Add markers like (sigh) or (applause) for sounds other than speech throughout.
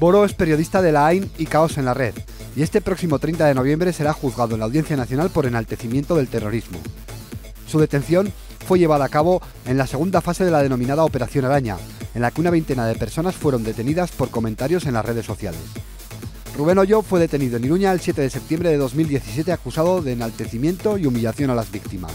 Boro es periodista de la AIN y Caos en la Red, y este próximo 30 de noviembre será juzgado en la Audiencia Nacional por enaltecimiento del terrorismo. Su detención fue llevada a cabo en la segunda fase de la denominada Operación Araña, en la que una veintena de personas fueron detenidas por comentarios en las redes sociales. Rubén Hoyo fue detenido en Iruña el 7 de septiembre de 2017 acusado de enaltecimiento y humillación a las víctimas.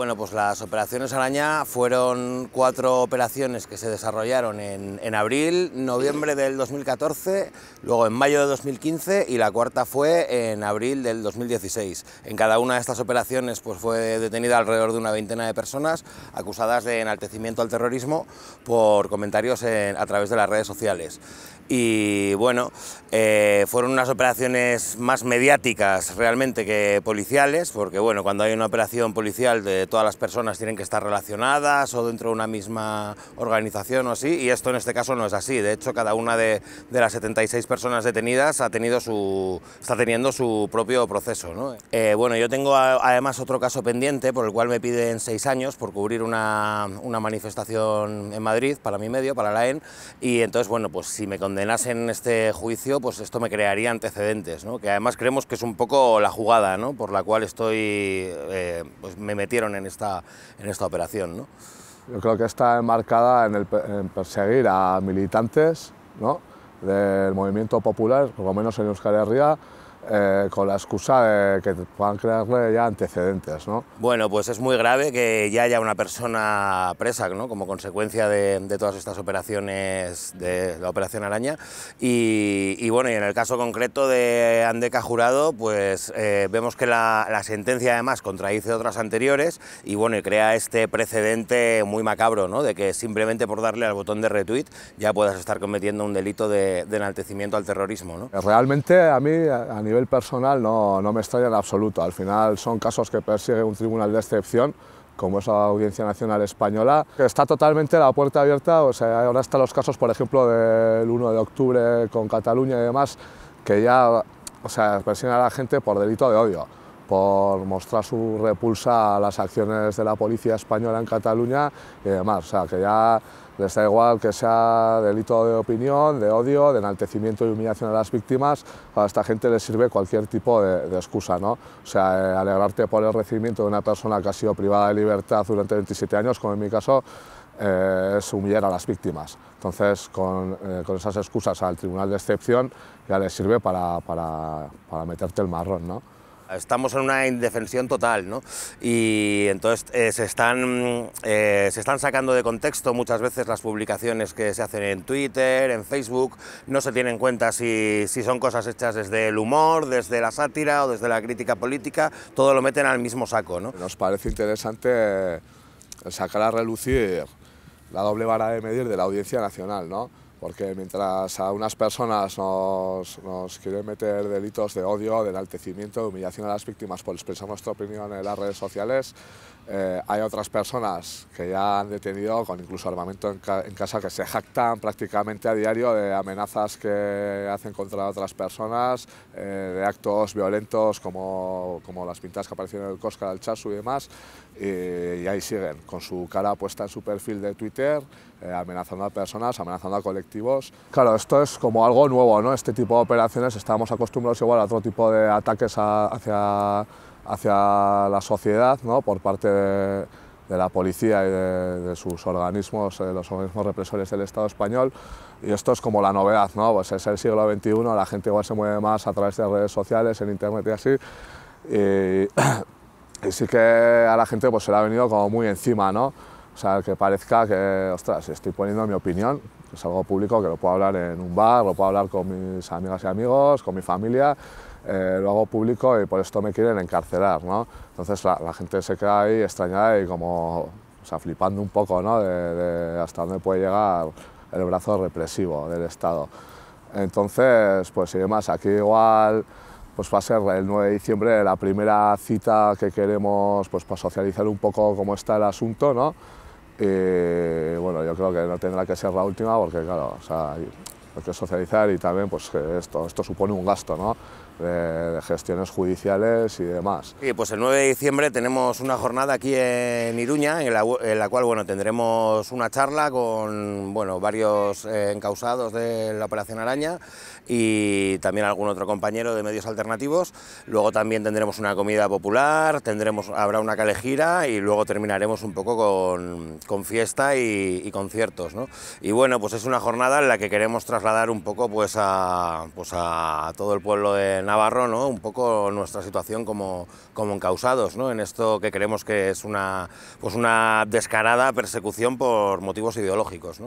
Bueno, pues las operaciones araña fueron cuatro operaciones que se desarrollaron en, abril, noviembre del 2014, luego en mayo de 2015 y la cuarta fue en abril del 2016. En cada una de estas operaciones pues, fue detenida alrededor de una veintena de personas acusadas de enaltecimiento al terrorismo por comentarios a través de las redes sociales. Y bueno, eh, fueron unas operaciones más mediáticas realmente que policiales, porque bueno, cuando hay una operación policial de todas las personas tienen que estar relacionadas o dentro de una misma organización o así, y esto en este caso no es así. De hecho, cada una de, las 76 personas detenidas ha tenido su, está teniendo su propio proceso. ¿no? Eh, bueno, yo tengo además otro caso pendiente por el cual me piden seis años por cubrir una, manifestación en Madrid para mi medio, para la EN, y entonces, bueno, pues si me condenasen este juicio, pues esto me crearía antecedentes, ¿no? que además creemos que es un poco la jugada ¿no? por la cual estoy, eh, pues me metieron en esta, operación. Yo creo que está enmarcada en, perseguir a militantes del movimiento popular, por lo menos en Euskal Herria, eh, con la excusa de que puedan crearle ya antecedentes. ¿no? Bueno, pues es muy grave que ya haya una persona presa ¿no? como consecuencia de, todas estas operaciones de la Operación Araña. Y, bueno, en el caso concreto de Andeca Jurado, pues eh, vemos que la, sentencia además contradice otras anteriores y bueno, crea este precedente muy macabro, ¿no? de que simplemente por darle al botón de retweet ya puedas estar cometiendo un delito de, enaltecimiento al terrorismo. Realmente a mí, a nivel personal no, no me extraña en absoluto. Al final son casos que persigue un tribunal de excepción como es la Audiencia Nacional Española, que está totalmente la puerta abierta, o sea, ahora están los casos, por ejemplo, del 1 de octubre con Cataluña y demás, que ya, o sea, persiguen a la gente por delito de odio por mostrar su repulsa a las acciones de la policía española en Cataluña y demás. O sea, que ya les da igual que sea delito de opinión, de odio, de enaltecimiento y humillación a las víctimas, a esta gente le sirve cualquier tipo de, excusa, ¿no? O sea, eh, alegrarte por el recibimiento de una persona que ha sido privada de libertad durante 27 años, como en mi caso, eh, es humillar a las víctimas. Entonces, eh, con, esas excusas al tribunal de excepción ya les sirve para, meterte el marrón, Estamos en una indefensión total, ¿no? Y entonces eh, eh, se, están, sacando de contexto muchas veces las publicaciones que se hacen en Twitter, en Facebook, no se tienen en cuenta si, si son cosas hechas desde el humor, desde la sátira o desde la crítica política, todo lo meten al mismo saco, ¿no? Nos parece interesante eh, sacar a relucir la doble vara de medir de la audiencia nacional, ¿no? porque mientras a unas personas nos, nos, quieren meter delitos de odio, de enaltecimiento, de humillación a las víctimas por expresar nuestra opinión en las redes sociales, eh, hay otras personas que ya han detenido con incluso armamento en, casa que se jactan prácticamente a diario de amenazas que hacen contra otras personas, eh, de actos violentos como, como, las pintas que aparecieron en el Cosca, el Chasu y demás, y, ahí siguen, con su cara puesta en su perfil de Twitter, eh, amenazando a personas, amenazando a colectivos Claro, esto es como algo nuevo, ¿no? Este tipo de operaciones estábamos acostumbrados igual a otro tipo de ataques hacia, hacia la sociedad, ¿no? Por parte de, la policía y de, sus organismos, eh, los organismos represores del Estado español. Y esto es como la novedad, ¿no? Pues es el siglo XXI, la gente igual se mueve más a través de redes sociales, en internet y así. Y, (coughs) sí que a la gente pues, se le ha venido como muy encima, ¿no? sea, que parezca que, ostras, estoy poniendo mi opinión, que es algo público, que lo puedo hablar en un bar, lo puedo hablar con mis amigas y amigos, con mi familia, eh, lo hago público y por esto me quieren encarcelar, ¿no? Entonces la, gente se queda ahí extrañada y como, o sea, flipando un poco, ¿no? De, de hasta dónde puede llegar el brazo represivo del Estado. Entonces, pues y demás, aquí igual pues va a ser el 9 de diciembre la primera cita que queremos pues para socializar un poco cómo está el asunto, ¿no? y bueno, yo creo que no tendrá que ser la última porque claro, o sea, hay socializar y también pues, esto, esto supone un gasto ¿no? de, gestiones judiciales y demás. Y pues el 9 de diciembre tenemos una jornada aquí en Iruña en la, cual bueno, tendremos una charla con bueno, varios eh, encausados de la Operación Araña y también algún otro compañero de medios alternativos. Luego también tendremos una comida popular, tendremos, habrá una calejira y luego terminaremos un poco con, fiesta y, conciertos. ¿no? Y bueno, pues es una jornada en la que queremos trasladar un poco pues a, pues a todo el pueblo de Navarro, ¿no? un poco nuestra situación como, como encausados en esto que creemos que es una, pues una descarada persecución por motivos ideológicos.